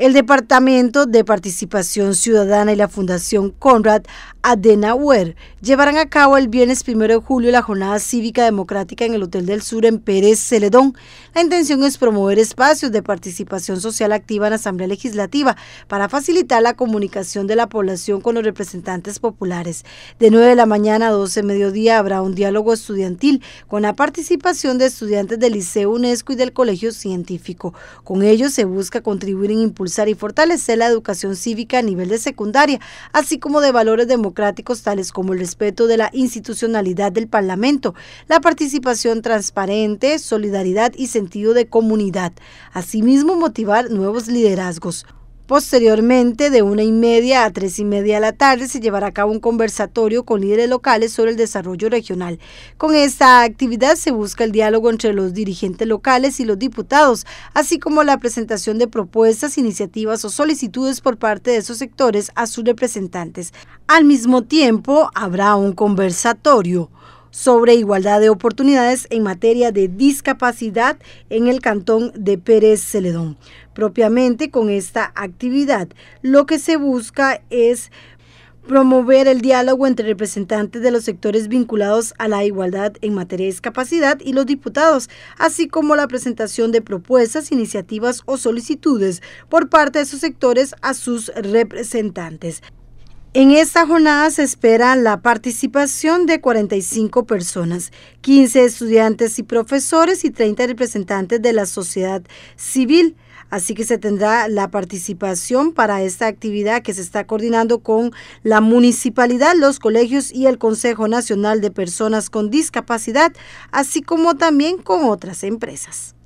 El Departamento de Participación Ciudadana y la Fundación Conrad Adenauer llevarán a cabo el viernes 1 de julio la jornada cívica democrática en el Hotel del Sur en Pérez Celedón. La intención es promover espacios de participación social activa en la Asamblea Legislativa para facilitar la comunicación de la población con los representantes populares. De 9 de la mañana a 12 de mediodía habrá un diálogo estudiantil con la participación de estudiantes del Liceo UNESCO y del Colegio Científico. Con ello se busca contribuir en impulsar y fortalecer la educación cívica a nivel de secundaria, así como de valores democráticos democráticos tales como el respeto de la institucionalidad del Parlamento, la participación transparente, solidaridad y sentido de comunidad. Asimismo, motivar nuevos liderazgos. Posteriormente, de una y media a tres y media de la tarde, se llevará a cabo un conversatorio con líderes locales sobre el desarrollo regional. Con esta actividad se busca el diálogo entre los dirigentes locales y los diputados, así como la presentación de propuestas, iniciativas o solicitudes por parte de esos sectores a sus representantes. Al mismo tiempo, habrá un conversatorio sobre igualdad de oportunidades en materia de discapacidad en el cantón de Pérez Celedón. Propiamente con esta actividad, lo que se busca es promover el diálogo entre representantes de los sectores vinculados a la igualdad en materia de discapacidad y los diputados, así como la presentación de propuestas, iniciativas o solicitudes por parte de esos sectores a sus representantes. En esta jornada se espera la participación de 45 personas, 15 estudiantes y profesores y 30 representantes de la sociedad civil. Así que se tendrá la participación para esta actividad que se está coordinando con la municipalidad, los colegios y el Consejo Nacional de Personas con Discapacidad, así como también con otras empresas.